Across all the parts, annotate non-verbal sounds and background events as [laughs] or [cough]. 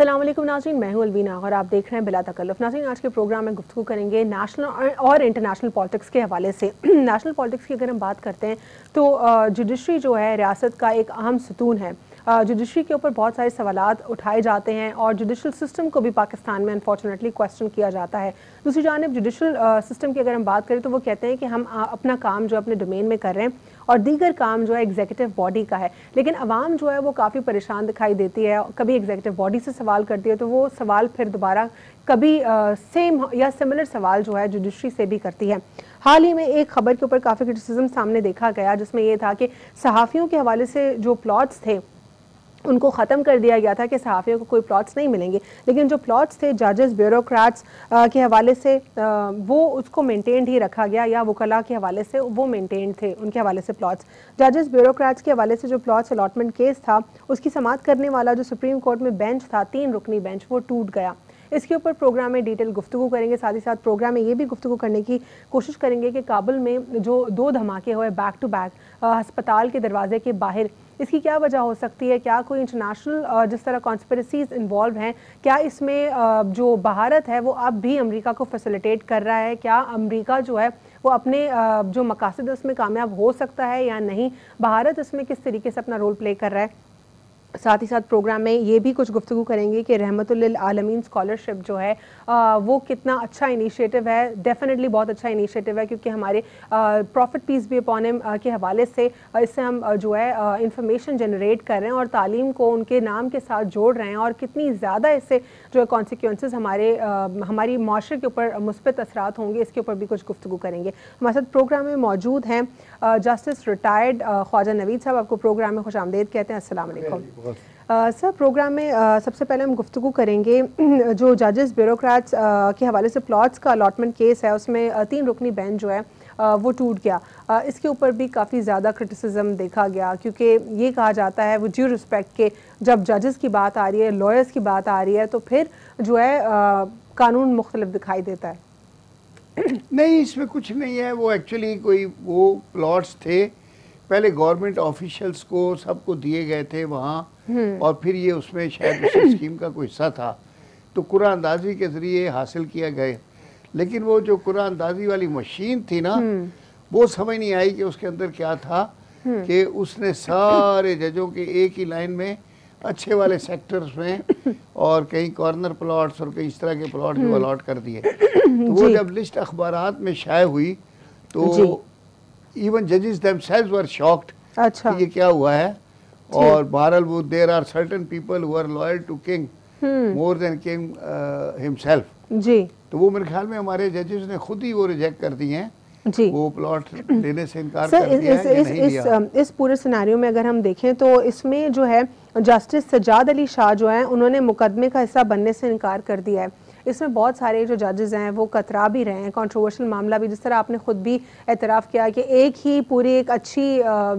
असलम नाजीन मैं हूं अलवीना और आप देख रहे हैं बिला तकल्लफ नाजीन आज के प्रोग्राम में गुफ्तु करेंगे नेशनल और इंटरनेशनल पॉलिटिक्स के हवाले से नेशनल [clears throat] पॉलिटिक्स की अगर हम बात करते हैं तो जुडिशरी जो है रियासत का एक अहम सतून है जुडिशरी के ऊपर बहुत सारे सवाल उठाए जाते हैं और जुडिशल सिस्टम को भी पाकिस्तान में अनफॉर्चुनेटली क्वेश्चन किया जाता है दूसरी जानब जुडिशल सिस्टम की अगर हम बात करें तो वो कहते हैं कि हम अपना काम जो अपने डोमेन में कर रहे हैं और दीगर काम जो है एग्जीक्यूटिव बॉडी का है लेकिन आवाम जो है वो काफ़ी परेशान दिखाई देती है कभी एग्जीक्यूटिव बॉडी से सवाल करती है तो वो सवाल फिर दोबारा कभी सेम या सिमिलर सवाल जो है जुडिशरी से भी करती है हाल ही में एक खबर के ऊपर काफ़ी क्रिटिसिज्म सामने देखा गया जिसमें यह था कि सहाफ़ियों के हवाले से जो प्लॉट्स थे उनको ख़त्म कर दिया गया था कि सहाफ़ियों को कोई प्लॉट्स नहीं मिलेंगे लेकिन जो प्लॉट्स थे जजेस ब्यूरोक्रेट्स के हवाले से आ, वो उसको मेंटेन्ड ही रखा गया या वकला के हवाले से वो मेंटेन्ड थे उनके हवाले से प्लॉट्स जजेस ब्यूरोक्रेट्स के हवाले से जो प्लॉट्स अलॉटमेंट केस था उसकी समात करने वाला जो सुप्रीम कोर्ट में बेंच था तीन रुकनी बेंच वो टूट गया इसके ऊपर प्रोग्राम में डिटेल गुफ्तु करेंगे साथ ही साथ प्रोग्राम में ये भी गुफ्तु करने की कोशिश करेंगे कि काबुल में जो दो धमाके हुए बैक टू बैक अस्पताल के दरवाजे के बाहर इसकी क्या वजह हो सकती है क्या कोई इंटरनेशनल जिस तरह कॉन्स्परेसीज इन्वॉल्व हैं क्या इसमें जो भारत है वो अब भी अमेरिका को फैसिलिटेट कर रहा है क्या अमेरिका जो है वो अपने जो मकासद उसमें कामयाब हो सकता है या नहीं भारत इसमें किस तरीके से अपना रोल प्ले कर रहा है साथ ही साथ प्रोग्राम में ये भी कुछ गुफ्तु करेंगे कि रहमतुल्ल आलमीन स्कॉलरशिप जो है आ, वो कितना अच्छा इनिशिएटिव है डेफिनेटली बहुत अच्छा इनिशिएटिव है क्योंकि हमारे प्रॉफिट पीस भी अपॉन के हवाले से इससे हम जो है इंफॉर्मेशन जनरेट कर रहे हैं और तालीम को उनके नाम के साथ जोड़ रहे हैं और कितनी ज़्यादा इससे जो है कॉन्सिक्वेंसेज हमारे आ, हमारी माशरे के ऊपर मुस्बित असरात होंगे इसके ऊपर भी कुछ गुफ्तु करेंगे हमारे साथ प्रोग्राम में मौजूद हैं जस्टिस रिटायर्ड ख्वाजा नवीद साहब आपको प्रोग्राम में खुश आमदेद कहते हैं असल सर uh, प्रोग्राम में uh, सबसे पहले हम गुफ्तु करेंगे [clears throat] जो जजेस ब्यूरोक्रेट्स uh, के हवाले से प्लॉट्स का अलॉटमेंट केस है उसमें तीन रुकनी बैंक जो है वो टूट गया इसके ऊपर भी काफ़ी ज़्यादा क्रिटिसिज्म देखा गया क्योंकि ये कहा जाता है वो ड्यू रिस्पेक्ट के जब जजेस की बात आ रही है लॉयर्स की बात आ रही है तो फिर जो है कानून मुख्तलिफ दिखाई देता है नहीं इसमें कुछ नहीं है वो एक्चुअली कोई वो प्लॉट्स थे पहले गवर्नमेंट ऑफिशियल्स को सबको दिए गए थे वहाँ हम्म। और फिर ये उसमें शायद उस स्कीम का कोई हिस्सा था तो कुरानदाजी के ज़रिए हासिल किया गए लेकिन वो जो अंदाजी वाली मशीन थी ना हम्म। वो समझ नहीं आई कि उसके अंदर क्या था हम्म। कि उसने सारे जजों के एक ही लाइन में अच्छे वाले सेक्टर्स में [laughs] और कहीं कॉर्नर प्लॉट्स और कई इस तरह के प्लॉट जो अलॉट कर दिए [clears throat] तो वो जब लिस्ट अखबार में शाये हुई तो इवन जजेस देमसेल्व्स वर शॉक्ड अच्छा ये क्या हुआ है और बहरहाल वो there are certain people who are loyal to king more than king himself जी तो वो मेरे ख्याल में हमारे जजेस ने खुद ही वो रिजेक्ट कर दिए हैं जी वो प्लॉट लेने से इनकार कर दिया इस, है इस, नहीं इस, इस, इस पूरे सिनेरियो में अगर हम देखें तो इसमें जो है जस्टिस सजाद अली शाह जो है उन्होंने मुकदमे का हिस्सा बनने से इनकार कर दिया है इसमें बहुत सारे जो जजेज़ हैं वो कतरा भी रहे हैं कॉन्ट्रोवर्शल मामला भी जिस तरह आपने ख़ुद भी एतराफ़ किया कि एक ही पूरी एक अच्छी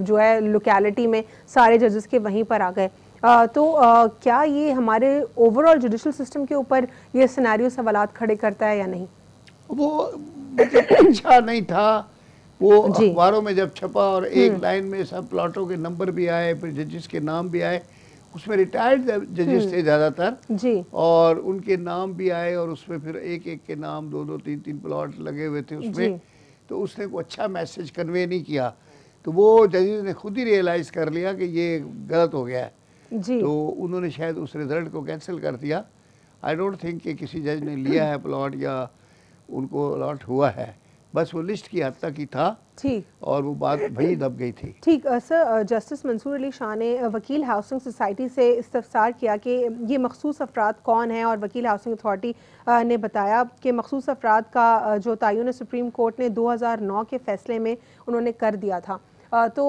जो है लोकेलिटी में सारे जजेस के वहीं पर आ गए आ, तो आ, क्या ये हमारे ओवरऑल जुडिशल सिस्टम के ऊपर ये सिनारी सवाल खड़े करता है या नहीं वो अच्छा नहीं था वो अखबारों में जब छपा और एक हम्म। लाइन में सब प्लाटों के नंबर भी आए फिर जजिस के नाम भी आए उसमें रिटायर्ड जजेस हम्म। थे ज़्यादातर जी और उनके नाम भी आए और उसमें फिर एक एक के नाम दो दो तीन तीन प्लॉट लगे हुए थे उसमें तो उसने को अच्छा मैसेज कन्वे नहीं किया तो वो जजेस ने खुद ही रियलाइज कर लिया कि ये गलत हो गया है जी तो उन्होंने शायद उस रिजल्ट को कैंसिल कर दिया आई डोंट थिंक कि किसी जज ने लिया है प्लॉट या उनको अलॉट हुआ है बस वो लिस्ट की हद तक ही था ठीक और वो बात वहीं दब गई थी ठीक सर जस्टिस मंसूर अली शाह ने वकील हाउसिंग सोसाइटी से इस्तफसार किया कि ये मखसूस अफराद कौन हैं और वकील हाउसिंग अथॉरिटी ने बताया कि मखसूस अफराद का जो तयन सुप्रीम कोर्ट ने 2009 के फैसले में उन्होंने कर दिया था तो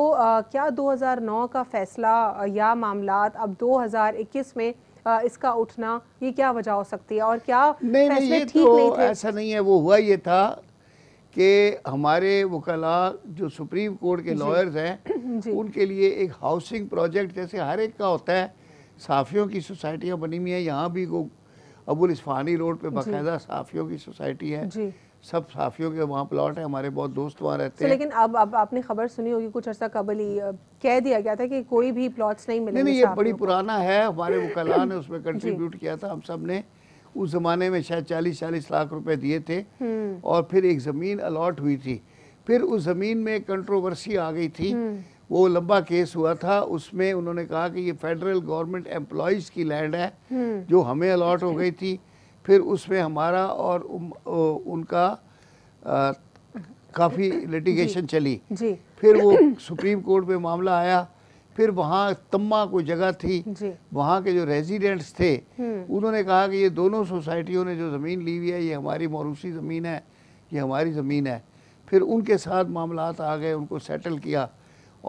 क्या 2009 का फैसला या मामला अब दो में इसका उठना ये क्या वजह हो सकती है और क्या नहीं, फैसले नहीं ये ठीक तो नहीं थे? ऐसा नहीं है वो हुआ ये था कि हमारे वकला जो सुप्रीम कोर्ट के लॉयर्स हैं [clears throat] उनके लिए एक हाउसिंग प्रोजेक्ट जैसे हर एक का होता है साफियों की सोसाइटियाँ बनी हुई हैं यहाँ भी वो अबुल इस्फानी रोड पे बाकायदा साफियों की सोसाइटी है सब साफियों के वहाँ प्लॉट है हमारे बहुत दोस्त वहाँ रहते हैं लेकिन अब अब आपने खबर सुनी होगी कुछ अर्सा कबल ही कह दिया गया था कि कोई भी प्लॉट्स नहीं मिले नहीं, नहीं ये बड़ी पुराना है हमारे [clears throat] वकला ने उसमें कंट्रीब्यूट किया था हम सब ने उस ज़माने में शायद चालीस चालीस लाख रुपए दिए थे हम्म। और फिर एक ज़मीन अलॉट हुई थी फिर उस ज़मीन में कंट्रोवर्सी आ गई थी हम्म। वो लंबा केस हुआ था उसमें उन्होंने कहा कि ये फेडरल गवर्नमेंट एम्प्लॉज की लैंड है हम्म। जो हमें अलॉट हो अच्छा। गई थी फिर उसमें हमारा और उम, ओ, उनका आ, काफ़ी लिटिगेशन चली जी। फिर वो सुप्रीम कोर्ट में मामला आया फिर वहाँ तम्मा कोई जगह थी वहाँ के जो रेजिडेंट्स थे हम्म। उन्होंने कहा कि ये दोनों सोसाइटियों ने जो ज़मीन ली हुई है ये हमारी मौरूसी ज़मीन है ये हमारी ज़मीन है फिर उनके साथ मामला आ गए उनको सेटल किया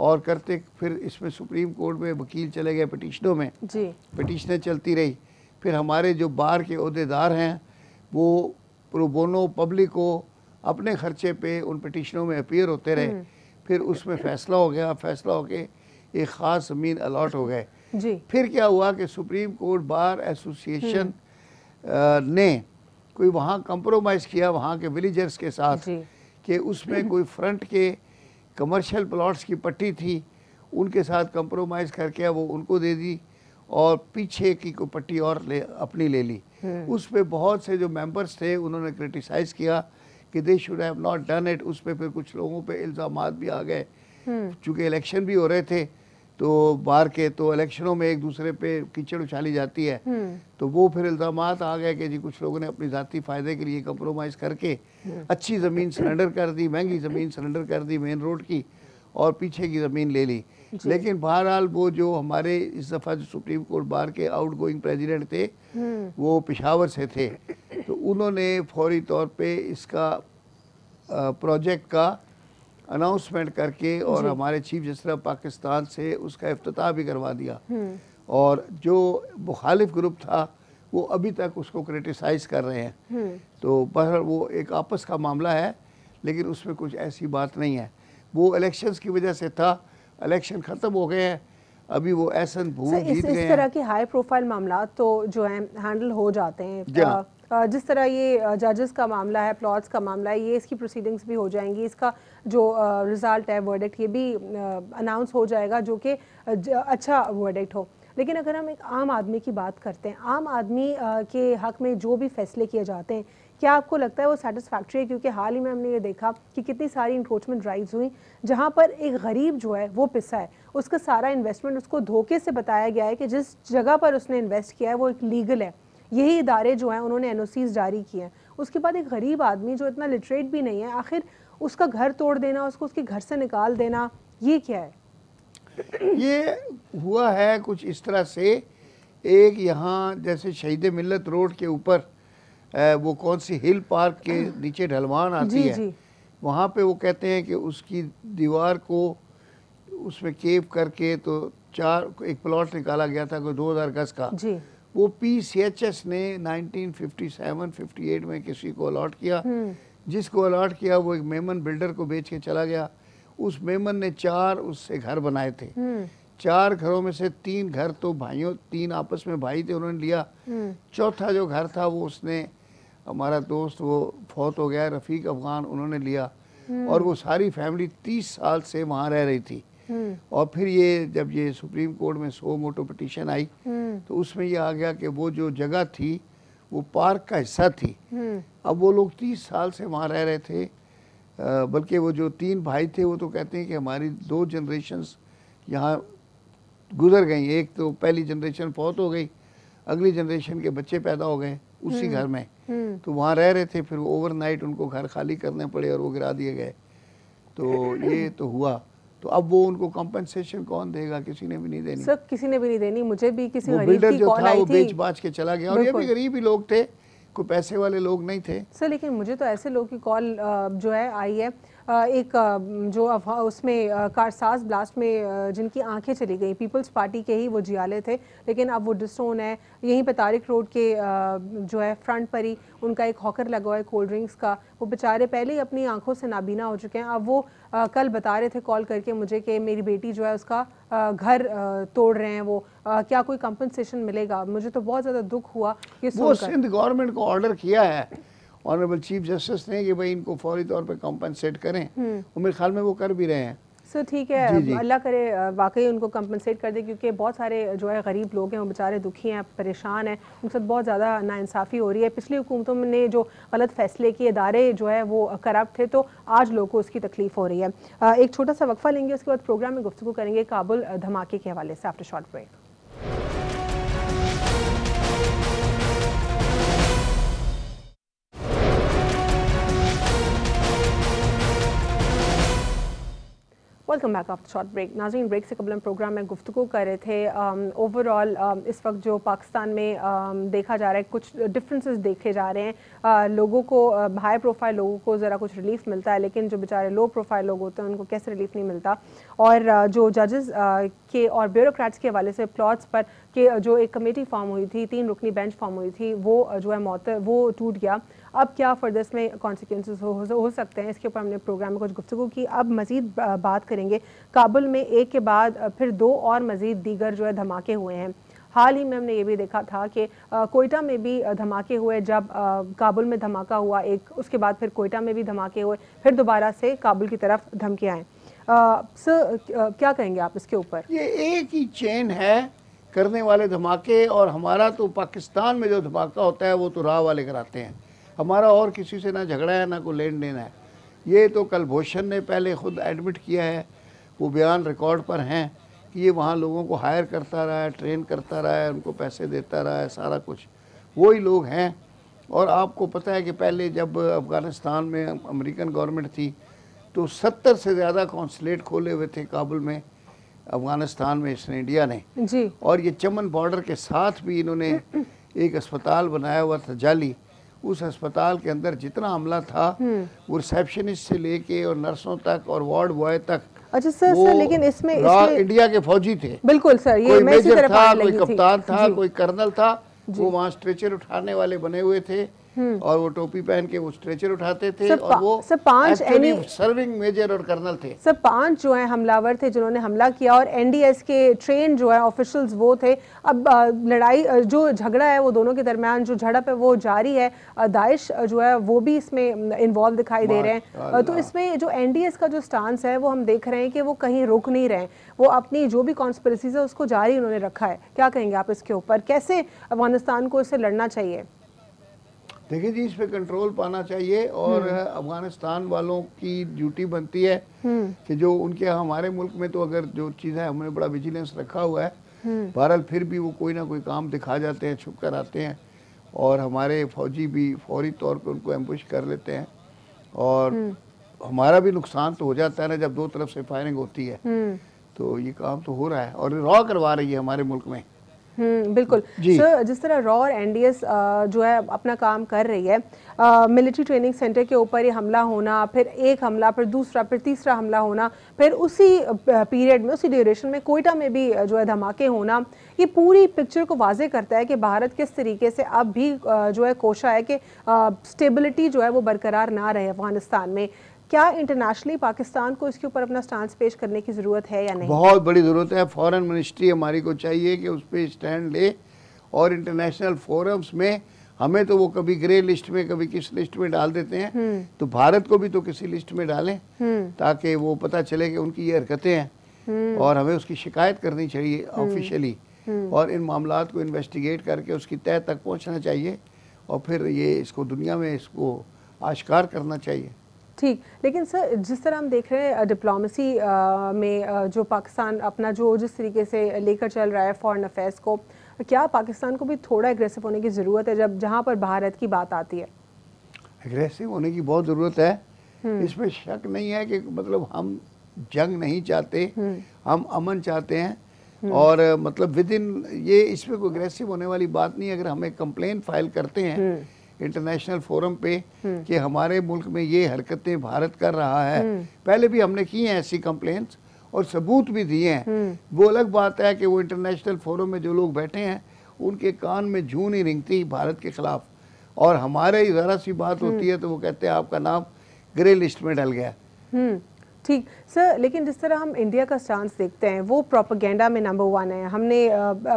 और करते फिर इसमें सुप्रीम कोर्ट में वकील चले गए पटिशनों में पटिशनें चलती रही फिर हमारे जो बार के अहदेदार हैं वो प्रोबोनो पब्लिक को अपने खर्चे पे उन पटिशनों में अपियर होते रहे हम्म। फिर उसमें फ़ैसला हो गया फैसला होके एक ख़ास जमीन अलाट हो गए जी फिर क्या हुआ कि सुप्रीम कोर्ट बार एसोसिएशन हम्म। ने कोई वहाँ कंप्रोमाइज़ किया वहाँ के विलेजर्स के साथ कि उसमें कोई फ्रंट के कमर्शियल प्लॉट्स की पट्टी थी उनके साथ कंप्रोमाइज़ करके वो उनको दे दी और पीछे की कोई पट्टी और ले अपनी ले ली हम्म। उस पर बहुत से जो मेंबर्स थे उन्होंने क्रिटिसाइज़ किया कि they should have not done it उस पर फिर कुछ लोगों पे इल्ज़ाम भी आ गए हम्म। चूँकि इलेक्शन भी हो रहे थे तो बाहर के तो इलेक्शनों में एक दूसरे पे कीचड़ उछाली जाती है हम्म। तो वो फिर इल्ज़ाम आ गए कि जी कुछ लोगों ने अपनी ज़ाती फ़ायदे के लिए कम्प्रोमाइज़ करके हम्म। अच्छी ज़मीन सरेंडर कर दी महंगी ज़मीन सरेंडर कर दी मेन रोड की और पीछे की ज़मीन ले ली लेकिन बहरहाल वो जो हमारे इस दफ़ा जो सुप्रीम कोर्ट बार के आउट गोइंग प्रेजिडेंट थे हम्म। वो पिशावर से थे तो उन्होंने फौरी तौर पे इसका प्रोजेक्ट का अनाउंसमेंट करके और हमारे चीफ जस्टिस पाकिस्तान से उसका अफ्ताह भी करवा दिया हम्म। और जो मुखालिफ ग्रुप था वो अभी तक उसको क्रिटिसाइज कर रहे हैं हम्म। तो बहर वो एक आपस का मामला है लेकिन उसमें कुछ ऐसी बात नहीं है वो इलेक्शंस की वजह से था इलेक्शन ख़त्म हो गए हैं अभी वो ऐसा भूल इस, इस तरह के हाई प्रोफाइल मामला तो जो है हैंडल हो जाते हैं जिस तरह ये जजेस का मामला है प्लॉट्स का मामला है ये इसकी प्रोसीडिंग्स भी हो जाएंगी इसका जो रिज़ल्ट है वर्डिक्ट ये भी अनाउंस हो जाएगा जो कि अच्छा वर्डिक्ट हो लेकिन अगर हम एक आम आदमी की बात करते हैं आम आदमी के हक में जो भी फैसले किए जाते हैं क्या आपको लगता है वो सेटिस्फैक्ट्री है क्योंकि हाल ही में हमने ये देखा कि कितनी सारी इंक्रोचमेंट ड्राइव्स हुई जहाँ पर एक गरीब जो है वो पिसा है उसका सारा इन्वेस्टमेंट उसको धोखे से बताया गया है कि जिस जगह पर उसने इन्वेस्ट किया है वो एक लीगल है यही इदारे जो हैं उन्होंने एन जारी किए हैं उसके बाद एक गरीब आदमी जो इतना लिटरेट भी नहीं है आखिर उसका घर तोड़ देना उसको उसके घर से निकाल देना ये क्या है ये हुआ है कुछ इस तरह से एक यहाँ जैसे शहीद मिलत रोड के ऊपर वो कौन सी हिल पार्क के नीचे ढलवान आती जी, है जी। वहाँ पे वो कहते हैं कि उसकी दीवार को उसमें केव करके तो चार एक प्लॉट निकाला गया था कोई दो हज़ार गज का जी वो पी सी एच एस ने 1957-58 में किसी को अलॉट किया हम्म। जिसको अलॉट किया वो एक मेमन बिल्डर को बेच के चला गया उस मेमन ने चार उससे घर बनाए थे हम्म। चार घरों में से तीन घर तो भाइयों तीन आपस में भाई थे उन्होंने लिया हम्म। चौथा जो घर था वो उसने हमारा दोस्त वो फौत हो गया रफीक अफगान उन्होंने लिया और वो सारी फैमिली तीस साल से वहाँ रह रही थी हम्म। और फिर ये जब ये सुप्रीम कोर्ट में सो मोटो पटिशन आई हम्म। तो उसमें ये आ गया कि वो जो जगह थी वो पार्क का हिस्सा थी हम्म। अब वो लोग तीस साल से वहाँ रह रहे थे बल्कि वो जो तीन भाई थे वो तो कहते हैं कि हमारी दो जनरेशन्स यहाँ गुजर गई एक तो पहली जनरेशन फौत हो गई अगली जनरेशन के बच्चे पैदा हो गए उसी घर में तो वहाँ रह रहे थे फिर ओवरनाइट उनको घर खाली करने पड़े और वो गिरा दिए गए तो ये तो हुआ तो अब वो उनको कॉम्पनसेशन कौन देगा किसी ने भी नहीं देनी सर किसी ने भी नहीं देनी मुझे भी किसी बिल्डर जो था वो बेच बाच के चला गया और ये भी गरीब ही लोग थे कोई पैसे वाले लोग नहीं थे सर लेकिन मुझे तो ऐसे लोग की कॉल जो है आई है एक जो उसमें कारसाज ब्लास्ट में जिनकी आंखें चली गई पीपल्स पार्टी के ही वो जियाले थे लेकिन अब वो डिसोन है यहीं पर तारिक रोड के जो है फ्रंट पर ही उनका एक हॉकर लगा हुआ है कोल्ड ड्रिंक्स का वो बेचारे पहले ही अपनी आंखों से नाबीना हो चुके हैं अब वो कल बता रहे थे कॉल करके मुझे कि मेरी बेटी जो है उसका घर तोड़ रहे हैं वो क्या कोई कंपनसेशन मिलेगा मुझे तो बहुत ज़्यादा दुख हुआ कि सिंध गवर्नमेंट को ऑर्डर किया है ऑनरेबल चीफ जस्टिस ने कि भाई इनको फौरी तौर पर कॉम्पनसेट करें और हम्म। मेरे ख्याल में वो कर भी रहे हैं सो so, ठीक है अल्लाह करे वाकई उनको कम्पनसेट कर दे क्योंकि बहुत सारे जो है गरीब लोग हैं वो बेचारे दुखी हैं परेशान हैं उनके साथ बहुत ज़्यादा नाानसाफ़ी हो रही है पिछली हुकूमतों ने जो गलत फैसले किए इदारे जो है वो करप्ट थे तो आज लोगों को उसकी तकलीफ़ हो रही है एक छोटा सा वक्फ़ा लेंगे उसके बाद प्रोग्राम में गुफ्तु करेंगे काबुल धमाके के हवाले से after short break welcome back after short break नाजीन ब्रेक से कबल हम प्रोग्राम में गुफ्तु कर रहे थे ओवरऑल um, um, इस वक्त जो पाकिस्तान में um, देखा जा रहा है कुछ डिफरेंसेस देखे जा रहे हैं uh, लोगों को हाई uh, प्रोफाइल लोगों को ज़रा कुछ रिलीफ मिलता है लेकिन जो बेचारे लो प्रोफाइल लोग होते हैं उनको कैसे रिलीफ नहीं मिलता और uh, जो जजेस uh, के और ब्यूरोक्रेट्स के हवाले से प्लॉट्स पर के जो एक कमेटी फॉर्म हुई थी तीन रुकनी बेंच फॉर्म हुई थी वो uh, जो है मौत वो टूट गया अब क्या फर्दर इसमें कॉन्सिक्वेंस हो, हो, हो सकते हैं इसके ऊपर हमने प्रोग्राम में कुछ गुफ्तु की अब मज़ीद बात करेंगे काबुल में एक के बाद फिर दो और मज़ीद दीगर जो है धमाके हुए हैं हाल ही में हमने ये भी देखा था कि कोयटा में भी धमाके हुए जब काबुल में धमाका हुआ एक उसके बाद फिर कोयटा में भी धमाके हुए फिर दोबारा से काबुल की तरफ धमके आए सर क्या कहेंगे आप इसके ऊपर ये एक ही चेन है करने वाले धमाके और हमारा तो पाकिस्तान में जो धमाका होता है वो तो राह वाले कराते हैं हमारा और किसी से ना झगड़ा है ना कोई लेन देन है ये तो कलभूषण ने पहले खुद एडमिट किया है वो बयान रिकॉर्ड पर हैं कि ये वहाँ लोगों को हायर करता रहा है ट्रेन करता रहा है उनको पैसे देता रहा है सारा कुछ वही लोग हैं और आपको पता है कि पहले जब अफ़गानिस्तान में अमेरिकन गवर्नमेंट थी तो सत्तर से ज़्यादा कौंसलेट खोले हुए थे काबुल में अफ़गानिस्तान में इसने इंडिया ने जी। और ये चमन बॉर्डर के साथ भी इन्होंने एक अस्पताल बनाया हुआ था जाली उस अस्पताल के अंदर जितना अमला था वो हम्म। रिसेप्शनिस्ट से लेके और नर्सों तक और वार्ड बॉय तक अच्छा सर सर लेकिन इसमें इसमें इंडिया के फौजी थे बिल्कुल सर ये कोई मेजर था कोई कप्तान था कोई कर्नल था वो वहाँ स्ट्रेचर उठाने वाले बने हुए थे हम्म। और वो टोपी पहन के वो स्ट्रेचर उठाते थे सर, और वो सर पांच एनी सर्विंग मेजर और कर्नल थे सर पांच जो है हमलावर थे जिन्होंने हमला किया और एनडीएस के ट्रेन जो है ऑफिशियल्स वो थे अब लड़ाई जो झगड़ा है वो दोनों के दरमियान जो झड़प है वो जारी है दाइश जो है वो भी इसमें इन्वॉल्व दिखाई दे रहे हैं तो इसमें जो एन का जो स्टांस है वो हम देख रहे हैं कि वो कहीं रुक नहीं रहे वो अपनी जो भी कॉन्स्परेसीज है उसको जारी उन्होंने रखा है क्या कहेंगे आप इसके ऊपर कैसे अफगानिस्तान को इससे लड़ना चाहिए देखिए जी इस पे कंट्रोल पाना चाहिए और हम्म। अफगानिस्तान वालों की ड्यूटी बनती है हम्म। कि जो उनके हमारे मुल्क में तो अगर जो चीज़ है हमने बड़ा विजिलेंस रखा हुआ है हम्म। बहरहाल फिर भी वो कोई ना कोई काम दिखा जाते हैं छुप कर आते हैं और हमारे फौजी भी फौरी तौर पर उनको एम्बुश कर लेते हैं और हमारा भी नुकसान तो हो जाता है ना जब दो तरफ से फायरिंग होती है तो ये काम तो हो रहा है और रॉ करवा रही है हमारे मुल्क में हम्म, बिल्कुल सर जिस तरह रॉ और एनडीएस जो है अपना काम कर रही है मिलिट्री ट्रेनिंग सेंटर के ऊपर ही हमला होना फिर एक हमला फिर दूसरा फिर तीसरा हमला होना फिर उसी पीरियड में उसी ड्यूरेशन में कोयटा में भी जो है धमाके होना ये पूरी पिक्चर को वाजे करता है कि भारत किस तरीके से अब भी जो है कोशा है कि स्टेबिलिटी जो है वो बरकरार ना रहे अफगानिस्तान में क्या इंटरनेशनली पाकिस्तान को इसके ऊपर अपना स्टांस पेश करने की ज़रूरत है या नहीं बहुत बड़ी ज़रूरत है फॉरेन मिनिस्ट्री हमारी को चाहिए कि उस पर स्टैंड ले और इंटरनेशनल फोरम्स में हमें तो वो कभी ग्रे लिस्ट में कभी किस लिस्ट में डाल देते हैं हम्म। तो भारत को भी तो किसी लिस्ट में डालें हम्म। ताकि वो पता चले कि उनकी ये हरकतें हैं हम्म। और हमें उसकी शिकायत करनी चाहिए ऑफिशियली और इन मामला को इन्वेस्टिगेट करके उसकी तय तक पहुँचना चाहिए और फिर ये इसको दुनिया में इसको आश्कार करना चाहिए ठीक लेकिन सर जिस तरह हम देख रहे हैं डिप्लोमेसी में जो पाकिस्तान अपना जो जिस तरीके से लेकर चल रहा है फॉरेन अफेयर्स को क्या पाकिस्तान को भी थोड़ा एग्रेसिव होने की ज़रूरत है जब जहाँ पर भारत की बात आती है एग्रेसिव होने की बहुत ज़रूरत है हम्म। इसमें शक नहीं है कि मतलब हम जंग नहीं चाहते हम्म। हम अमन चाहते हैं हम्म। और मतलब विद इन ये इसमें कोई अग्रेसिव होने वाली बात नहीं अगर हमें कंप्लेन फाइल करते हैं इंटरनेशनल फोरम पे हम्म। कि हमारे मुल्क में ये हरकतें भारत कर रहा है हम्म। पहले भी हमने की हैं ऐसी कंप्लेंट्स और सबूत भी दिए हैं हम्म। वो अलग बात है कि वो इंटरनेशनल फोरम में जो लोग बैठे हैं उनके कान में जू नहीं रिंगती भारत के खिलाफ और हमारे ही ज़रा सी बात होती है तो वो कहते हैं आपका नाम ग्रे लिस्ट में डल गया ठीक सर लेकिन जिस तरह हम इंडिया का स्टांस देखते हैं वो प्रोपागेंडा में नंबर वन है हमने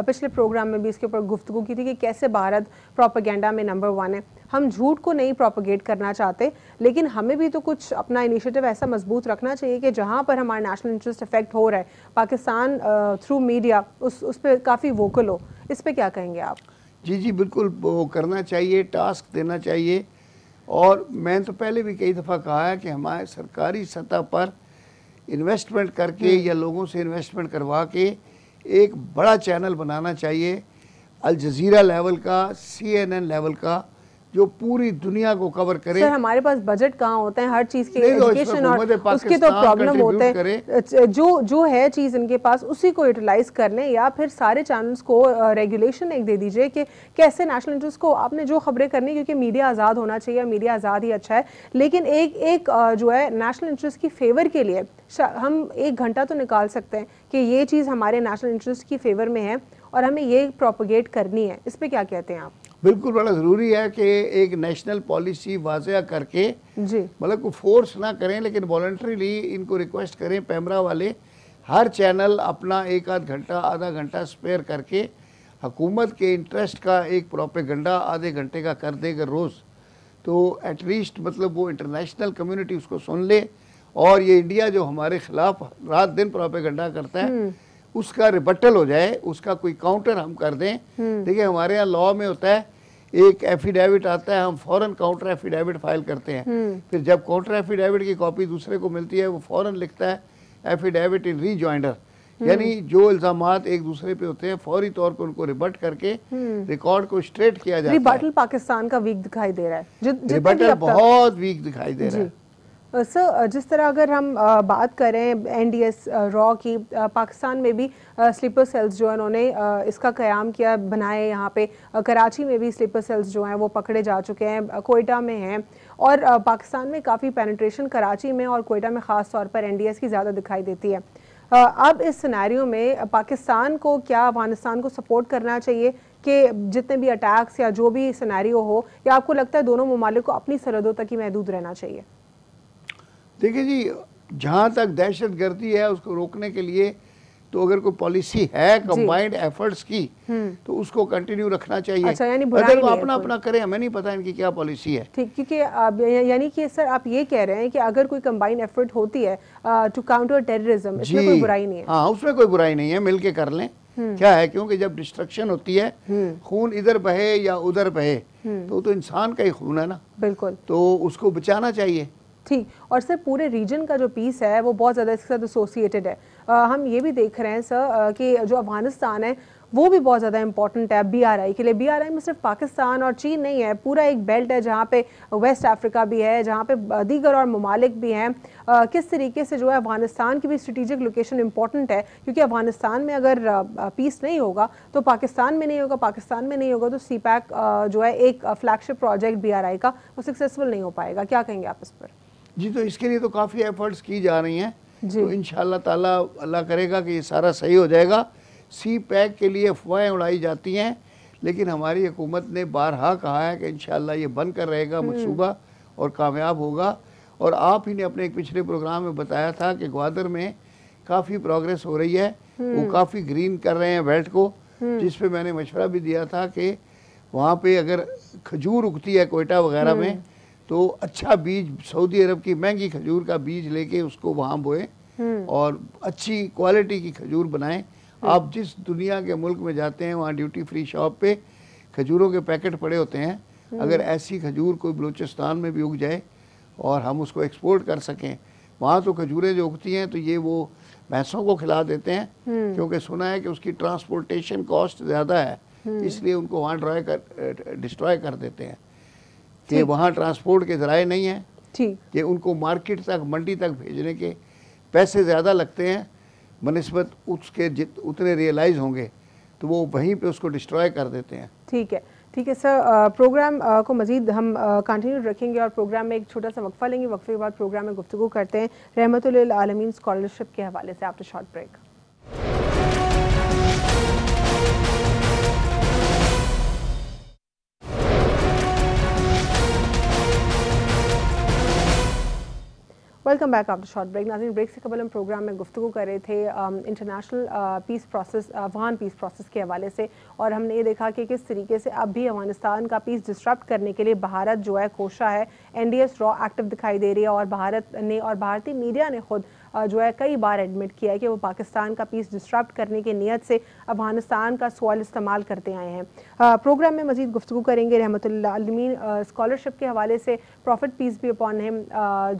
पिछले प्रोग्राम में भी इसके ऊपर गुफ्तु की थी कि कैसे भारत प्रोपागेंडा में नंबर वन है हम झूठ को नहीं प्रोपोगेट करना चाहते लेकिन हमें भी तो कुछ अपना इनिशिएटिव ऐसा मजबूत रखना चाहिए कि जहाँ पर हमारा नेशनल इंटरेस्ट इफेक्ट हो रहा है पाकिस्तान थ्रू मीडिया उस उस पर काफ़ी वोकल हो इस पर क्या कहेंगे आप जी जी बिल्कुल वो करना चाहिए टास्क देना चाहिए और मैंने तो पहले भी कई दफ़ा कहा है कि हमारे सरकारी सतह पर इन्वेस्टमेंट करके हम्म। या लोगों से इन्वेस्टमेंट करवा के एक बड़ा चैनल बनाना चाहिए अल जजीरा लेवल का सी एन एन लेवल का जो पूरी दुनिया को कवर करे सर हमारे पास बजट कहाँ होते हैं हर चीज के एजुकेशन तो और उसके तो प्रॉब्लम होते हैं जो जो है चीज इनके पास उसी को यूटिलाइज कर लें या फिर सारे चैनल्स को रेगुलेशन एक दे दीजिए कि कैसे नेशनल इंटरेस्ट को आपने जो खबरें करनी क्योंकि मीडिया आज़ाद होना चाहिए मीडिया आज़ाद ही अच्छा है लेकिन एक एक जो है नेशनल इंटरेस्ट की फेवर के लिए हम एक घंटा तो निकाल सकते हैं कि ये चीज़ हमारे नेशनल इंटरेस्ट की फेवर में है और हमें ये प्रोपोगेट करनी है इस पर क्या कहते हैं आप बिल्कुल बड़ा ज़रूरी है कि एक नेशनल पॉलिसी वाजिया करके मतलब को फोर्स ना करें लेकिन वॉल्ट्रीली इनको रिक्वेस्ट करें पैमरा वाले हर चैनल अपना एक आध घंटा आधा घंटा स्पेयर करके हकूमत के इंटरेस्ट का एक प्रोपेगंडा आधे घंटे का कर देगा रोज़ तो एटलीस्ट मतलब वो इंटरनेशनल कम्युनिटी उसको सुन ले और ये इंडिया जो हमारे खिलाफ रात दिन प्रोपेगंडा करता है हम्म। उसका रिबटल हो जाए उसका कोई काउंटर हम कर दें हम्म। देखिए हमारे यहाँ लॉ में होता है एक एफिडेविट आता है हम फौरन काउंटर एफिडेविट फाइल करते हैं हम्म। फिर जब काउंटर एफिडेविट की कॉपी दूसरे को मिलती है वो फौरन लिखता है एफिडेविट इन रीजॉइंडर यानी जो इल्जाम एक दूसरे पे होते हैं फौरी तौर पर उनको रिबर्ट करके रिकॉर्ड हम्म। को स्ट्रेट किया जाता है रिबटल पाकिस्तान का वीक दिखाई दे रहा है रिबटल बहुत वीक दिखाई दे रहा है सर uh, uh, जिस तरह अगर हम uh, बात करें एन डी एस रॉ की पाकिस्तान में भी स्लीपर सेल्स जो है उन्होंने इसका क़्याम किया बनाए यहाँ पे कराची में भी स्लीपर सेल्स जो हैं वो पकड़े जा चुके हैं कोयटा में हैं और पाकिस्तान में काफ़ी पेनिट्रेशन कराची में और कोयटा में ख़ास तौर पर एन डी एस की ज़्यादा दिखाई देती है अब इस सनारी में पाकिस्तान को क्या अफगानिस्तान को सपोर्ट करना चाहिए कि जितने भी अटैक्स या जो भी सनारी हो या आपको लगता है दोनों ममालिक को अपनी सरहदों तक ही महदूद रहना चाहिए देखिए जी जहाँ तक दहशत गर्दी है उसको रोकने के लिए तो अगर कोई पॉलिसी है कंबाइंड एफर्ट्स की हम्म। तो उसको कंटिन्यू रखना चाहिए अच्छा यानी अदर को अपना अपना करें हमें नहीं पता इनकी क्या पॉलिसी है ठीक क्योंकि यानी कि सर आप ये कह रहे हैं कि अगर कोई कंबाइंड एफर्ट होती है टू काउंटर टेररिज्म इसमें कोई बुराई नहीं है हाँ उसमें कोई बुराई नहीं है मिलके कर लें हम्म। क्या है क्योंकि जब डिस्ट्रक्शन होती है हम्म। खून इधर बहे या उधर बहे तो तो इंसान का ही खून है ना बिल्कुल तो उसको बचाना चाहिए थी और सर पूरे रीजन का जो पीस है वो बहुत ज़्यादा इसके साथ एसोसिएटेड है आ, हम ये भी देख रहे हैं सर कि जो अफगानिस्तान है वो भी बहुत ज़्यादा इंपॉर्टेंट है बीआरआई के लिए बीआरआई में सिर्फ पाकिस्तान और चीन नहीं है पूरा एक बेल्ट है जहाँ पे वेस्ट अफ्रीका भी है जहाँ पे दीगर और ममालिक भी हैं किस तरीके से जो है अफगानिस्तान की भी स्ट्रेटिजिक लोकेशन इंपॉर्टेंट है क्योंकि अफगानिस्तान में अगर पीस नहीं होगा तो पाकिस्तान में नहीं होगा पाकिस्तान में नहीं होगा तो सी जो है एक फ्लैगशिप प्रोजेक्ट बी का वो सक्सेसफुल नहीं हो पाएगा क्या कहेंगे आप इस पर जी तो इसके लिए तो काफ़ी एफर्ट्स की जा रही हैं तो इन ताला अल्लाह करेगा कि ये सारा सही हो जाएगा सी पैक के लिए अफवाहें उड़ाई जाती हैं लेकिन हमारी हुकूमत ने बारहा कहा है कि इन ये बंद कर रहेगा हम्म। मनसूबा और कामयाब होगा और आप ही ने अपने एक पिछले प्रोग्राम में बताया था कि ग्वादर में काफ़ी प्रोग्रेस हो रही है हम्म। वो काफ़ी ग्रीन कर रहे हैं बेल्ट को हम्म। जिस पर मैंने मशवरा भी दिया था कि वहाँ पे अगर खजूर उगती है कोयटा वगैरह में तो अच्छा बीज सऊदी अरब की महंगी खजूर का बीज लेके उसको वहाँ बोए हम्म। और अच्छी क्वालिटी की खजूर बनाएं हम्म। आप जिस दुनिया के मुल्क में जाते हैं वहाँ ड्यूटी फ्री शॉप पे खजूरों के पैकेट पड़े होते हैं हम्म। अगर ऐसी खजूर कोई बलूचिस्तान में भी उग जाए और हम उसको एक्सपोर्ट कर सकें वहाँ तो खजूरें जो उगती हैं तो ये वो भैंसों को खिला देते हैं क्योंकि सुना है कि उसकी ट्रांसपोर्टेशन कॉस्ट ज़्यादा है इसलिए उनको वहाँ ड्रॉय कर डिस्ट्रॉय कर देते हैं कि वहाँ ट्रांसपोर्ट के जराए नहीं हैं कि उनको मार्केट तक मंडी तक भेजने के पैसे ज़्यादा लगते हैं बनस्बत उसके जित उतने रियलाइज़ होंगे तो वो वहीं पे उसको डिस्ट्रॉय कर देते हैं ठीक है ठीक है सर प्रोग्राम को मजीद हम कंटिन्यू रखेंगे और प्रोग्राम में एक छोटा सा वक्फा लेंगे वक्फे के बाद प्रोग्राम में गुफ्तु करते हैं रहमत आलमीन स्कॉलरशिप के हवाले से after short break welcome back after short break नाजिन ब्रेक से कबल हम प्रोग्राम में गुफ्तु कर रहे थे international peace process Afghan peace process के हवाले से और हमने ये देखा कि किस तरीके से अब भी अफगानिस्तान का पीस डिस्टर्ब करने के लिए भारत जो है कोशा है एन डी एस रॉ एक्टिव दिखाई दे रही है और भारत ने और भारतीय मीडिया ने खुद जो है कई बार एडमिट किया है कि वो पाकिस्तान का पीस डिस्टर्ब करने के नीयत से अफगानिस्तान का सवाल इस्तेमाल करते आए हैं प्रोग्राम में मजीद गुफ्तु करेंगे रहमतमीन स्कॉलरशिप के हवाले से prophet peace be upon him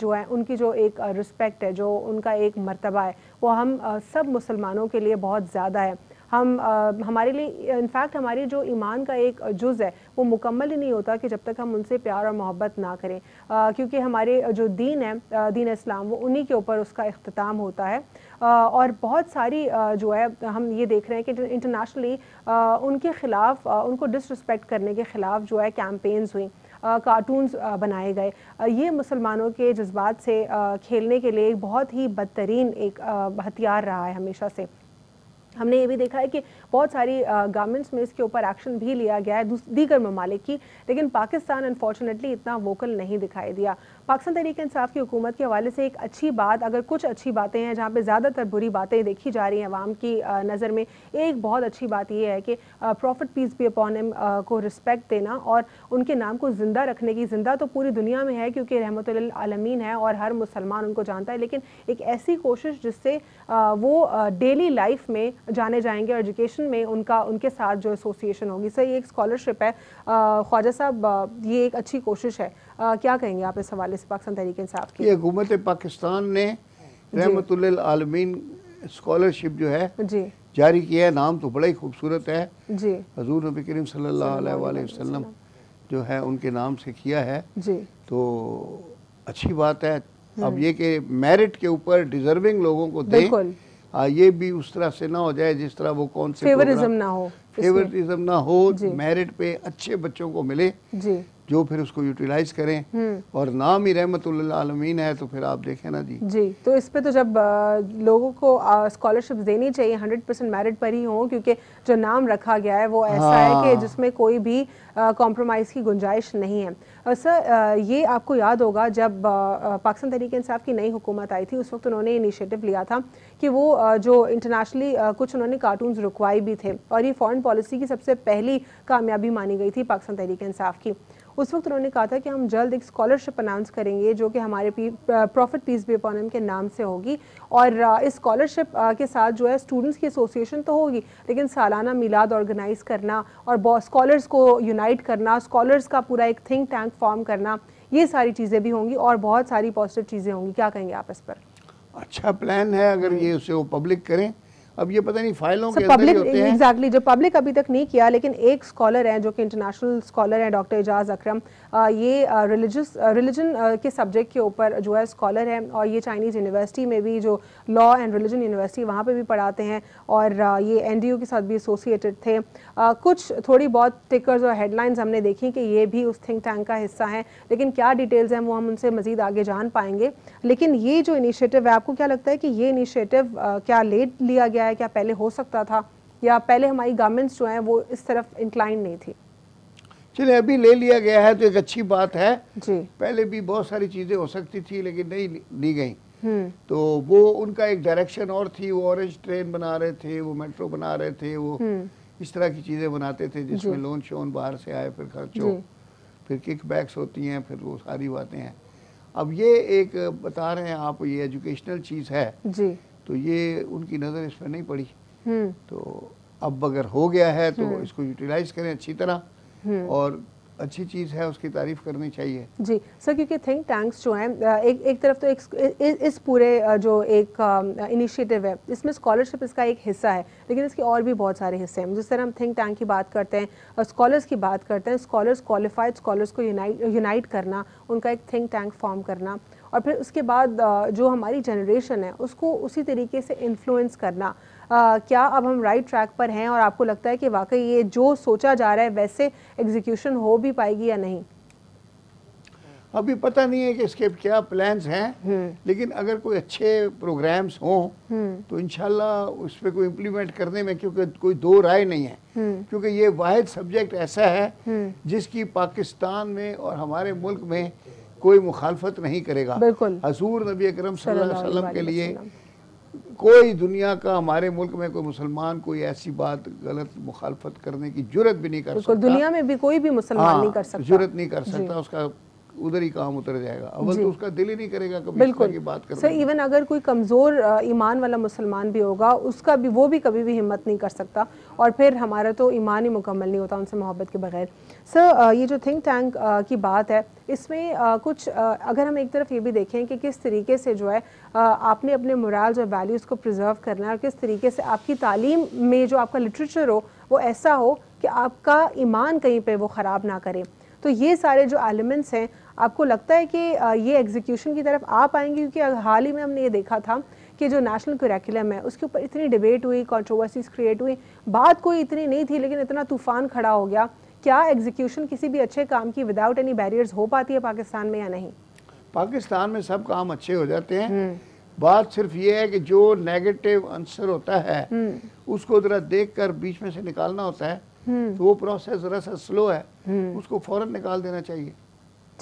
जो है उनकी जो एक रिस्पेक्ट है जो उनका एक मरतबा है वो हम सब मुसलमानों के लिए बहुत ज़्यादा है हम आ, हमारे लिए इनफैक्ट हमारी जो ईमान का एक जुज़ है वो मुकम्मल ही नहीं होता कि जब तक हम उनसे प्यार और मोहब्बत ना करें आ, क्योंकि हमारे जो दीन है दीन इस्लाम वो उन्हीं के ऊपर उसका अख्ताम होता है आ, और बहुत सारी आ, जो है हम ये देख रहे हैं कि इंटरनेशनली उनके ख़िलाफ़ उनको डिसरिस्पेक्ट करने के ख़िलाफ़ जो है कैम्पेन्स हुई कार्टून्स बनाए गए ये मुसलमानों के जज्बात से खेलने के लिए एक बहुत ही बदतरीन एक हथियार रहा है हमेशा से हमने ये भी देखा है कि बहुत सारी गवर्नमेंट्स में इसके ऊपर एक्शन भी लिया गया है दीगर ममालिक की लेकिन पाकिस्तान अनफॉर्चुनेटली इतना वोकल नहीं दिखाई दिया पाकिस्तान तरीके इंसाफ की हुकूमत के हवाले से एक अच्छी बात अगर कुछ अच्छी बातें हैं जहाँ पर ज़्यादातर बुरी बातें देखी जा रही हैं आवाम की नज़र में एक बहुत अच्छी बात यह है कि prophet peace be upon him को रिस्पेक्ट देना और उनके नाम को ज़िंदा रखने की ज़िंदा तो पूरी दुनिया में है क्योंकि रहमत आलमीन है और हर मुसलमान उनको जानता है लेकिन एक ऐसी कोशिश जिससे वो डेली लाइफ में जाने जाएंगे और एजुकेशन एजुकेशन में उनका उनके साथ जो एसोसिएशन होगी सर ये एक स्कॉलरशिप है ख्वाजा साहब ये एक अच्छी कोशिश है आ, क्या कहेंगे आप इस हवाले से पाकिस्तान तहरीक इंसाफ की हुकूमत पाकिस्तान ने रहमत आलमीन स्कॉलरशिप जो है जी जारी किया है नाम तो बड़ा ही खूबसूरत है जी हजूर नबी करीम सल्लाम जो है उनके नाम से किया है जी तो अच्छी बात है अब हम्म। ये कि मेरिट के ऊपर डिजर्विंग लोगों को दें ये भी उस तरह से ना हो जाए जिस तरह वो कौन से फेवरिज्म ना हो फेवरिज्म ना हो मेरिट पे अच्छे बच्चों को मिले जी जो फिर उसको यूटिलाइज करें हम्म। और नाम ही रहमत आलमीन है तो फिर आप देखें ना जी जी तो इस पे तो जब लोगों को स्कॉलरशिप देनी चाहिए हंड्रेड परसेंट मेरिट पर ही हो क्योंकि जो नाम रखा गया है वो ऐसा हाँ। है कि जिसमें कोई भी कॉम्प्रोमाइज़ की गुंजाइश नहीं है सर ये आपको याद होगा जब पाकिस्तान तहरीक इंसाफ की नई हुकूमत आई थी उस वक्त उन्होंने इनिशिएटिव लिया था कि वो जो इंटरनेशनली कुछ उन्होंने कार्टून रुकवाए भी थे और ये फॉरेन पॉलिसी की सबसे पहली कामयाबी मानी गई थी पाकिस्तान तहरीक इंसाफ की उस वक्त उन्होंने कहा था कि हम जल्द एक स्कॉलरशिप अनाउंस करेंगे जो कि हमारे प्रॉफिट पीस बी अपॉनम के नाम से होगी और इस स्कॉलरशिप के साथ जो है स्टूडेंट्स की एसोसिएशन तो होगी लेकिन सालाना मिलाद ऑर्गेनाइज करना और स्कॉलर्स को यूनाइट करना स्कॉलर्स का पूरा एक थिंक टैंक फॉर्म करना ये सारी चीज़ें भी होंगी और बहुत सारी पॉजिटिव चीज़ें होंगी क्या कहेंगे आप इस पर अच्छा प्लान है अगर ये उसे वो पब्लिक करें अब ये पता नहीं फाइलों के पब्लिक एग्जैक्टली जो पब्लिक अभी तक नहीं किया लेकिन एक स्कॉलर है जो कि इंटरनेशनल स्कॉलर है डॉक्टर एजाज अक्रम ये रिलीजस रिलीजन के सब्जेक्ट के ऊपर जो है स्कॉलर है और ये चाइनीज़ यूनिवर्सिटी में भी जो लॉ एंड रिलीजन यूनिवर्सिटी वहाँ पर भी पढ़ाते हैं और ये एन के साथ भी एसोसिएटेड थे कुछ थोड़ी बहुत टिकर्स और हेडलाइंस हमने देखी कि ये भी उस थिंक टैंक का हिस्सा है लेकिन क्या डिटेल्स हैं वो हम उनसे मज़ीद आगे जान पाएंगे लेकिन ये जो इनिशिएटिव है आपको क्या लगता है कि ये इनिशिएटिव क्या लेट लिया गया है क्या पहले हो सकता था या पहले हमारी गारमेंट्स जो हैं वो इस तरफ इंक्लाइन नहीं थी चलिए अभी ले लिया गया है तो एक अच्छी बात है जी पहले भी बहुत सारी चीज़ें हो सकती थी लेकिन नहीं ली गई हम्म। तो वो उनका एक डायरेक्शन और थी वो ऑरेंज ट्रेन बना रहे थे वो मेट्रो बना रहे थे वो हम्म। इस तरह की चीज़ें बनाते थे जिसमें लोन शोन बाहर से आए फिर खर्चो फिर किक बैक्स होती हैं फिर वो सारी बातें हैं अब ये एक बता रहे हैं आप ये एजुकेशनल चीज़ है जी तो ये उनकी नज़र इस पर नहीं पड़ी हम्म। तो अब अगर हो गया है तो हम्म। इसको यूटिलाइज करें अच्छी तरह हम्म। और अच्छी चीज़ है उसकी तारीफ करनी चाहिए जी सर क्योंकि थिंक टैंक्स जो हैं एक एक तरफ तो एक, इस पूरे जो एक इनिशिएटिव है इसमें स्कॉलरशिप इसका एक हिस्सा है लेकिन इसके और भी बहुत सारे हिस्से हैं जिस तरह हम थिंक टैंक की बात करते हैं स्कॉलर्स की बात करते हैं स्कॉलर्स क्वालिफाइड स्कॉलर्स को यूनाइट यूनाइट करना उनका एक थिंक टैंक फॉर्म करना और फिर उसके बाद जो हमारी जनरेशन है उसको उसी तरीके से इन्फ्लुएंस करना आ, क्या अब हम राइट ट्रैक पर हैं और आपको लगता है कि वाकई ये जो सोचा जा रहा है वैसे एग्जीक्यूशन हो भी पाएगी या नहीं अभी पता नहीं है कि इसके क्या प्लान्स हैं हम्म। लेकिन अगर कोई अच्छे प्रोग्राम्स हों हम्म। तो इनशाला उस पर कोई इम्प्लीमेंट करने में क्योंकि कोई दो राय नहीं है हम्म। क्योंकि ये वाद सब्जेक्ट ऐसा है जिसकी पाकिस्तान में और हमारे मुल्क में कोई मुखालफत नहीं करेगा हसूर नबी अक्रम सल्लम के लिए कोई दुनिया का हमारे मुल्क में कोई मुसलमान कोई ऐसी बात गलत मुखालफत करने की जरूरत भी नहीं कर सकता दुनिया में भी कोई भी मुसलमान हाँ, नहीं कर सकता जरूरत नहीं कर सकता उसका उधर ही काम उतर जाएगा अव्वल तो उसका दिल ही नहीं करेगा कभी बिल्कुल की बात कर सर इवन अगर कोई कमज़ोर ईमान वाला मुसलमान भी होगा उसका भी वो भी कभी भी हिम्मत नहीं कर सकता और फिर हमारा तो ईमान ही मुकम्मल नहीं होता उनसे मोहब्बत के बगैर सर ये जो थिंक टैंक की बात है इसमें कुछ अगर हम एक तरफ ये भी देखें कि किस तरीके से जो है आपने अपने मुराल और वैल्यूज़ को प्रिजर्व करना है और किस तरीके से आपकी तालीम में जो आपका लिटरेचर हो वो ऐसा हो कि आपका ईमान कहीं पे वो ख़राब ना करे तो ये सारे जो एलिमेंट्स हैं आपको लगता है कि ये एग्जीक्यूशन की तरफ आ पाएंगे क्योंकि हाल ही में हमने ये देखा था कि जो नेशनल करिकुलम है उसके ऊपर इतनी डिबेट हुई कॉन्ट्रोवर्सीज क्रिएट हुई बात कोई इतनी नहीं थी लेकिन इतना तूफान खड़ा हो गया क्या एग्जीक्यूशन किसी भी अच्छे काम की विदाउट एनी बैरियर्स हो पाती है पाकिस्तान में या नहीं पाकिस्तान में सब काम अच्छे हो जाते हैं हम्म। बात सिर्फ ये है कि जो नेगेटिव आंसर होता है हम्म। उसको ज़रा देख कर बीच में से निकालना होता है हम्म। तो वो प्रोसेस ज़रा सा स्लो है उसको फ़ौरन निकाल देना चाहिए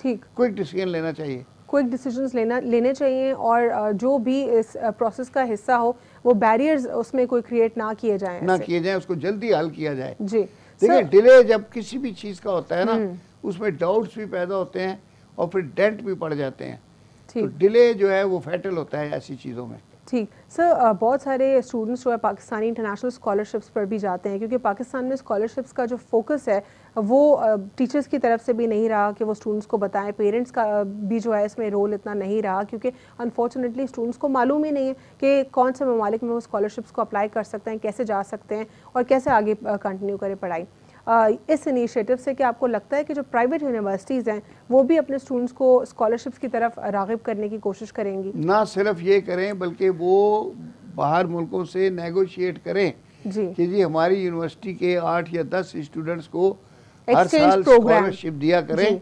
ठीक क्विक डिसीजन लेना चाहिए क्विक डिसीजंस लेना लेने चाहिए और जो भी इस प्रोसेस का हिस्सा हो वो बैरियर्स उसमें कोई क्रिएट ना किए जाए ना किए जाए उसको जल्दी हल किया जाए जी देखिए डिले जब किसी भी चीज़ का होता है ना हम्म। उसमें डाउट्स भी पैदा होते हैं और फिर डेंट भी पड़ जाते हैं तो ठीक डिले तो जो है वो फैटल होता है ऐसी चीज़ों में ठीक सर बहुत सारे स्टूडेंट्स जो है पाकिस्तानी इंटरनेशनल स्कॉलरशिप्स पर भी जाते हैं क्योंकि पाकिस्तान में स्कॉलरशिप्स का जो फोकस है वो टीचर्स की तरफ से भी नहीं रहा कि वो स्टूडेंट्स को बताएं पेरेंट्स का भी जो है इसमें रोल इतना नहीं रहा क्योंकि अनफॉर्चुनेटली स्टूडेंट्स को मालूम ही नहीं है कि कौन से ममालिक में वो स्कॉलरशिप्स को अप्लाई कर सकते हैं कैसे जा सकते हैं और कैसे आगे कंटिन्यू करें पढ़ाई इस इनिशिएटिव से कि आपको लगता है कि जो प्राइवेट यूनिवर्सिटीज़ हैं वो भी अपने स्टूडेंट्स को स्कॉलरशिप्स की तरफ रागब करने की कोशिश करेंगी ना सिर्फ ये करें बल्कि वो बाहर मुल्कों से नेगोशिएट करें जी कि जी हमारी यूनिवर्सिटी के आठ या दस स्टूडेंट्स को हर साल स्कॉलरशिप दिया करें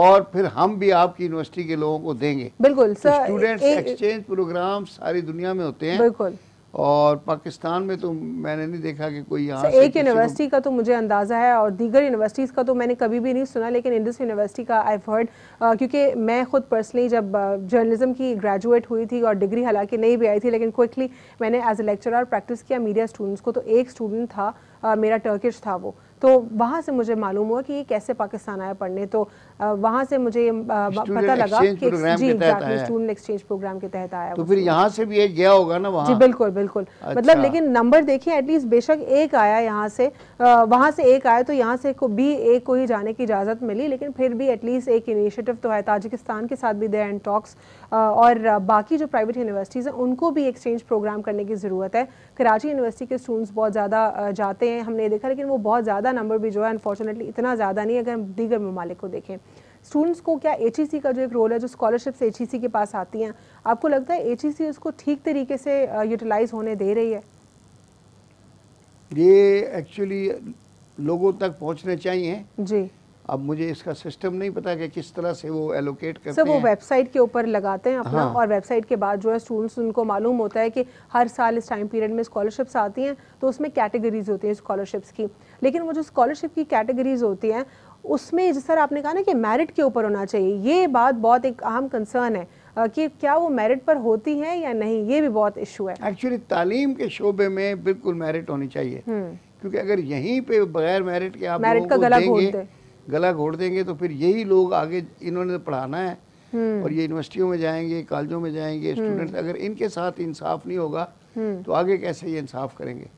और फिर हम भी आपकी यूनिवर्सिटी के लोगों को देंगे बिल्कुल तो सर स्टूडेंट्स एक्सचेंज प्रोग्राम सारी दुनिया में होते हैं बिल्कुल और पाकिस्तान में तो मैंने नहीं देखा कि कोई यहाँ एक यूनिवर्सिटी का तो मुझे अंदाज़ा है और दीगर यूनिवर्सिटीज़ का तो मैंने कभी भी नहीं सुना लेकिन इंडस यूनिवर्सिटी का आई हर्ड क्योंकि मैं खुद पर्सनली जब जर्नलिज्म की ग्रेजुएट हुई थी और डिग्री हालांकि नहीं भी आई थी लेकिन क्विकली मैंने एज ए लेक्चरर प्रैक्टिस किया मीडिया स्टूडेंट्स को तो एक स्टूडेंट था आ, मेरा टर्किश था वो तो वहाँ से मुझे मालूम हुआ कि ये कैसे पाकिस्तान आया पढ़ने तो वहाँ से मुझे पता लगा कि जी स्टूडेंट एक्सचेंज प्रोग्राम के तहत आया तो फिर यहाँ से भी एक गया होगा ना वहाँ जी बिल्कुल बिल्कुल अच्छा। मतलब लेकिन नंबर देखिए एटलीस्ट बेशक एक आया यहाँ से वहाँ से एक आया तो यहाँ से भी एक को ही जाने की इजाज़त मिली लेकिन फिर भी एटलीस्ट एक इनिशियटिव तो है ताजिकिस्तान के साथ भी दे एंड टॉक्स और बाकी जो प्राइवेट यूनिवर्सिटीज़ हैं उनको भी एक्सचेंज प्रोग्राम करने की ज़रूरत है कराची यूनिवर्सिटी के स्टूडेंट्स बहुत ज़्यादा जाते हैं हमने देखा लेकिन वो बहुत ज़्यादा नंबर भी जो है अनफॉर्चुनेटली इतना ज़्यादा नहीं अगर हम दीगर ममालिक को देखें स्टूडेंट्स को क्या एच e का जो एक रोल है जो स्कॉलरशिप्स एच e के पास आती हैं आपको लगता है एच e उसको ठीक तरीके से यूटिलाइज होने दे रही है ये एक्चुअली लोगों तक पहुंचने चाहिए जी अब मुझे इसका सिस्टम नहीं पता कि किस तरह से वो एलोकेट करते सर, वो वेबसाइट के ऊपर लगाते हैं अपना हाँ। और वेबसाइट के बाद जो है स्टूडेंट्स उनको मालूम होता है कि हर साल इस टाइम पीरियड में स्कॉलरशिप्स आती हैं तो उसमें कैटेगरीज होती हैं स्कॉलरशिप्स की लेकिन वो जो स्कॉलरशिप की कैटेगरीज होती हैं उसमें जिस तरह आपने कहा ना कि मेरिट के ऊपर होना चाहिए ये बात बहुत एक अहम कंसर्न है कि क्या वो मेरिट पर होती है या नहीं ये भी बहुत इशू है एक्चुअली तालीम के शोबे में बिल्कुल मेरिट होनी चाहिए हम्म। क्योंकि अगर यहीं पे बगैर मेरिट के आप मेरिट का गला देंगे, गला घोड़ देंगे तो फिर यही लोग आगे इन्होंने पढ़ाना है हम्म। और ये यूनिवर्सिटियों में जाएंगे कॉलेजों में जाएंगे स्टूडेंट्स हम्म। अगर इनके साथ इंसाफ नहीं होगा हम्म। तो आगे कैसे ये इंसाफ करेंगे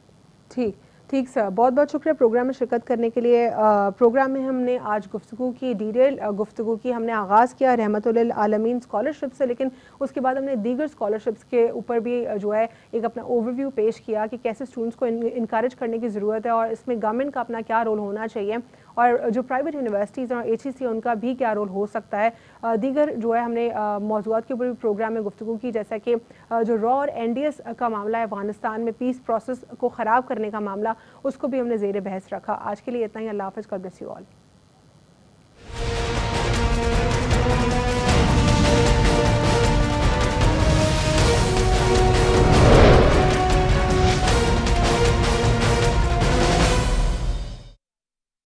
ठीक ठीक सर बहुत बहुत शुक्रिया प्रोग्राम में शिरकत करने के लिए आ, प्रोग्राम में हमने आज गुफ्तु की डिटेल गुफ्तु की हमने आगाज़ किया रहमत आलमीन स्कॉलरशिप से लेकिन उसके बाद हमने दीगर स्कॉलरशिप्स के ऊपर भी जो है एक अपना ओवरव्यू पेश किया कि कैसे स्टूडेंट्स को इनक्रेज करने की ज़रूरत है और इसमें गवर्नमेंट का अपना क्या रोल होना चाहिए और जो प्राइवेट यूनिवर्सिटीज़ और एच e उनका भी क्या रोल हो सकता है दीगर जो है हमने मौजूद के ऊपर भी प्रोग्राम में गुफ्तु की जैसा कि जो रॉ और एन का मामला है अफगानिस्तान में पीस प्रोसेस को ख़राब करने का मामला उसको भी हमने जेर बहस रखा आज के लिए इतना ही अल्लाह हाफ़ कॉल ब्लेस यू ऑल